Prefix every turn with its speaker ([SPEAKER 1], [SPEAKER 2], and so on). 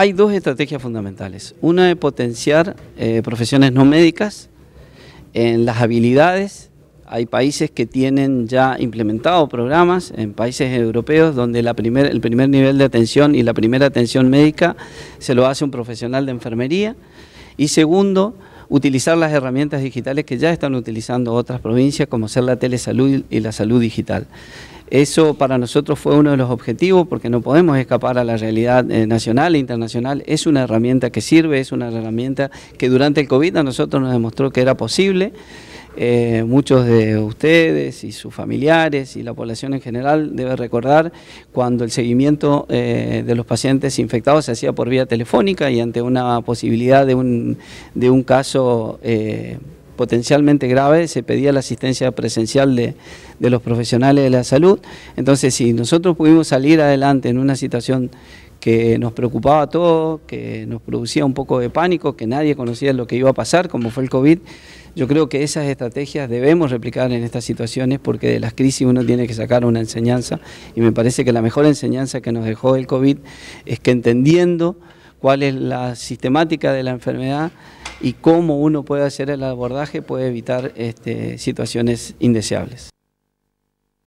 [SPEAKER 1] hay dos estrategias fundamentales. Una de potenciar eh, profesiones no médicas en las habilidades. Hay países que tienen ya implementado programas en países europeos donde el primer nivel de atención y la primera atención médica se lo hace un profesional de enfermería. Y segundo, utilizar las herramientas digitales que ya están utilizando otras provincias como ser la telesalud y la salud digital. Eso para nosotros fue uno de los objetivos porque no podemos escapar a la realidad eh, nacional e internacional. Es una herramienta que sirve, es una herramienta que durante el COVID a nosotros nos demostró que era posible. Eh, muchos de ustedes y sus familiares y la población en general debe recordar cuando el seguimiento eh, de los pacientes infectados se hacía por vía telefónica y ante una posibilidad de un, de un caso potencialmente grave, se pedía la asistencia presencial de, los profesionales de la salud. Entonces, si nosotros pudimos salir adelante en una situación que nos preocupaba a todos, que nos producía un poco de pánico, que nadie conocía lo que iba a pasar, como fue el COVID. Yo creo que esas estrategias debemos replicar en estas situaciones porque de las crisis uno tiene que sacar una enseñanza y me parece que la mejor enseñanza que nos dejó el COVID es que entendiendo cuál es la sistemática de la enfermedad, y cómo uno puede hacer el abordaje puede evitar este, situaciones indeseables.